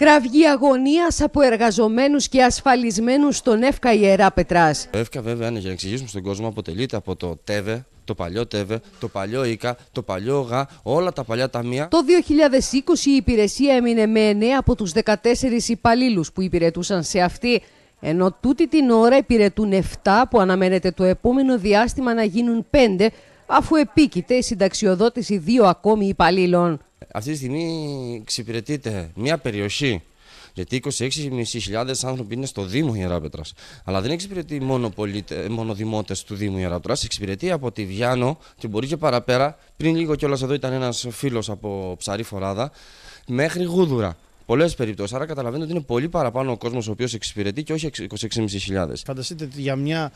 Κραυγή αγωνίας από εργαζομένους και ασφαλισμένους στον ΕΦΚΑ Ιερά Πετράς. Το ΕΦΚΑ, βέβαια, είναι για να εξηγήσουμε στον κόσμο, αποτελείται από το ΤΕΒΕ, το παλιό ΤΕΒΕ, το παλιό ΙΚΑ, το παλιό ΓΑ, όλα τα παλιά ταμεία. Το 2020 η υπηρεσία έμεινε με 9 από τους 14 υπαλλήλους που υπηρετούσαν σε αυτή. Ενώ τούτη την ώρα υπηρετούν 7 που αναμένεται το επόμενο διάστημα να γίνουν 5 αφού επίκειται η συνταξιοδότηση δύο ακόμη υπαλλήλων αυτή τη στιγμή εξυπηρετείται μια περιοχή. Γιατί 26.500 άνθρωποι είναι στο Δήμο Ιεράπετρας. Αλλά δεν εξυπηρετεί μόνο, πολίτε, μόνο δημότες του Δήμου Ιεράπετρας. Εξυπηρετεί από τη Βιάνο και μπορεί και παραπέρα. Πριν λίγο κιόλας εδώ ήταν ένας φίλος από ψαρή φοράδα μέχρι Γούδουρα πολλές περιπτώσεις. Άρα καταλαβαίνετε ότι είναι πολύ παραπάνω ο κόσμος ο οποίος εξυπηρετεί και όχι 26.500. Φανταστείτε για, μια,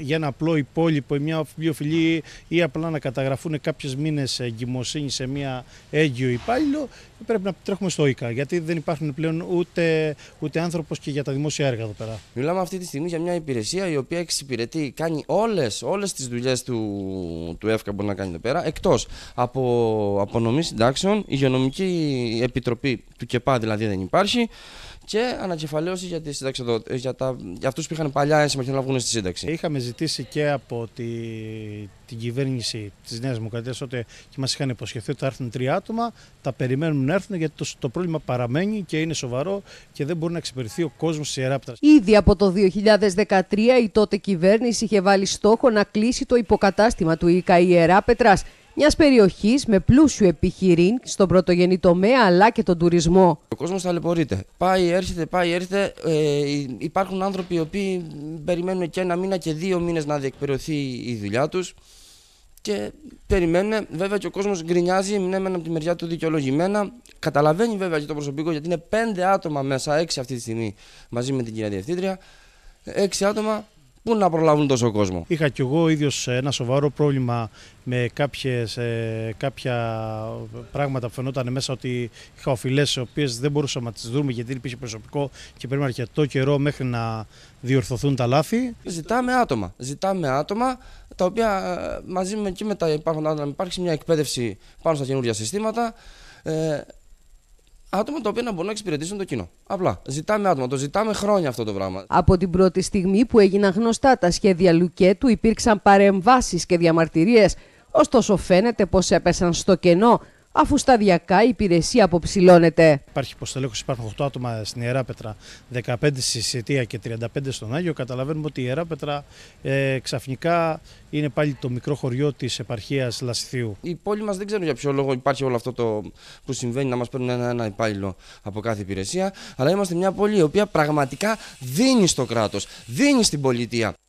για ένα απλό υπόλοιπο, μια βιοφιλή ή απλά να καταγραφούν κάποιες μήνες εγκυμοσύνη σε μια έγκυο υπάλληλο, πρέπει να τρέχουμε στο ΙΚΑ. Γιατί δεν υπάρχουν πλέον ούτε, ούτε άνθρωπος και για τα δημόσια έργα εδώ πέρα. Μιλάμε αυτή τη στιγμή για μια υπηρεσία η οποία εξυπηρετεί, κάνει όλες όλες τις δουλειές του, του ΕΦΚΑ μπορεί να κάνει εδώ πέρα, εκτός από απονομή συντάξεων, υγειονομική επιτροπή του ΚΕΠΑ δηλαδή δεν υπάρχει. Και ανακεφαλαίωση για, τις ε, για, τα, για αυτούς που είχαν παλιά ένσημα και να βγουν στη σύνταξη. Είχαμε ζητήσει και από τη, την κυβέρνηση της Νέας Δημοκρατίας ότι και μας είχαν υποσχεθεί ότι θα έρθουν τρία άτομα, τα περιμένουμε να έρθουν γιατί το, το πρόβλημα παραμένει και είναι σοβαρό και δεν μπορεί να εξυπηρεθεί ο κόσμος σε Ήδη από το 2013 η τότε κυβέρνηση είχε βάλει στόχο να κλείσει το υποκατάστημα του ΙΚΑ Ιερά μιας περιοχής με πλούσιο επιχειρήν στον πρωτογενή τομέα αλλά και τον τουρισμό. Ο κόσμος ταλαιπωρείται. Πάει, έρχεται, πάει, έρχεται. Ε, υπάρχουν άνθρωποι οι οποίοι περιμένουν και ένα μήνα και δύο μήνες να διεκπαιρεωθεί η δουλειά τους και περιμένουν. Βέβαια και ο κόσμος γκρινιάζει, ναι, έμεναν από τη μεριά του δικαιολογημένα. Καταλαβαίνει βέβαια και το προσωπικό γιατί είναι πέντε άτομα μέσα, έξι αυτή τη στιγμή μαζί με την κυρία Διευθύντρια. Έξι άτομα Πού να προλάβουν τόσο κόσμο. Είχα κι εγώ ίδιος ε, ένα σοβαρό πρόβλημα με κάποιες, ε, κάποια πράγματα που φαινόταν μέσα ότι είχα οφειλές οι οποίες δεν μπορούσαμε να τις δούμε γιατί δεν υπήρχε προσωπικό και πρέπει αρκετό καιρό μέχρι να διορθωθούν τα λάθη. Ζητάμε άτομα. Ζητάμε άτομα τα οποία ε, μαζί με, και με τα να υπάρξει μια εκπαίδευση πάνω στα καινούργια συστήματα άτομα τα οποία να μπορούν να εξυπηρετήσουν το κοινό. Απλά. Ζητάμε άτομα. Το ζητάμε χρόνια αυτό το πράγμα. Από την πρώτη στιγμή που έγιναν γνωστά τα σχέδια Λουκέτου, υπήρξαν παρεμβάσεις και διαμαρτυρίες. Ωστόσο, φαίνεται πως έπεσαν στο κενό αφού σταδιακά η υπηρεσία αποψηλώνεται. Υπάρχει υποστελέχωση, υπάρχουν 8 άτομα στην Πέτρα, 15 στη Σιτία και 35 στον Άγιο. Καταλαβαίνουμε ότι η Ιεράπετρα ε, ξαφνικά είναι πάλι το μικρό χωριό της επαρχίας Λασιθίου. Η πόλη μας δεν ξέρουν για ποιο λόγο υπάρχει όλο αυτό το που συμβαίνει να μας παίρνουν ένα, ένα υπάλληλο από κάθε υπηρεσία. Αλλά είμαστε μια πόλη η οποία πραγματικά δίνει στο κράτος, δίνει στην πολιτεία.